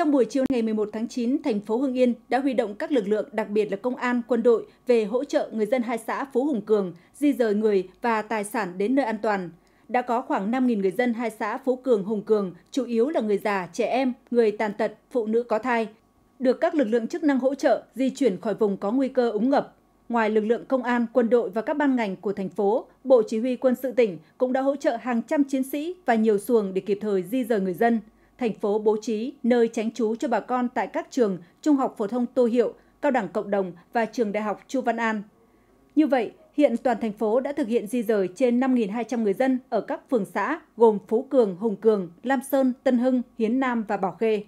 Trong buổi chiều ngày 11 tháng 9, thành phố Hưng Yên đã huy động các lực lượng, đặc biệt là công an, quân đội về hỗ trợ người dân hai xã Phú Hùng Cường di rời người và tài sản đến nơi an toàn. Đã có khoảng 5.000 người dân hai xã Phú Cường, Hùng Cường, chủ yếu là người già, trẻ em, người tàn tật, phụ nữ có thai, được các lực lượng chức năng hỗ trợ di chuyển khỏi vùng có nguy cơ úng ngập. Ngoài lực lượng công an, quân đội và các ban ngành của thành phố, Bộ Chỉ huy quân sự tỉnh cũng đã hỗ trợ hàng trăm chiến sĩ và nhiều xuồng để kịp thời di rời người dân thành phố bố trí nơi tránh trú cho bà con tại các trường Trung học phổ thông Tô Hiệu, Cao đẳng Cộng đồng và trường Đại học Chu Văn An. Như vậy, hiện toàn thành phố đã thực hiện di rời trên 5.200 người dân ở các phường xã gồm Phú Cường, Hùng Cường, Lam Sơn, Tân Hưng, Hiến Nam và Bảo Khê.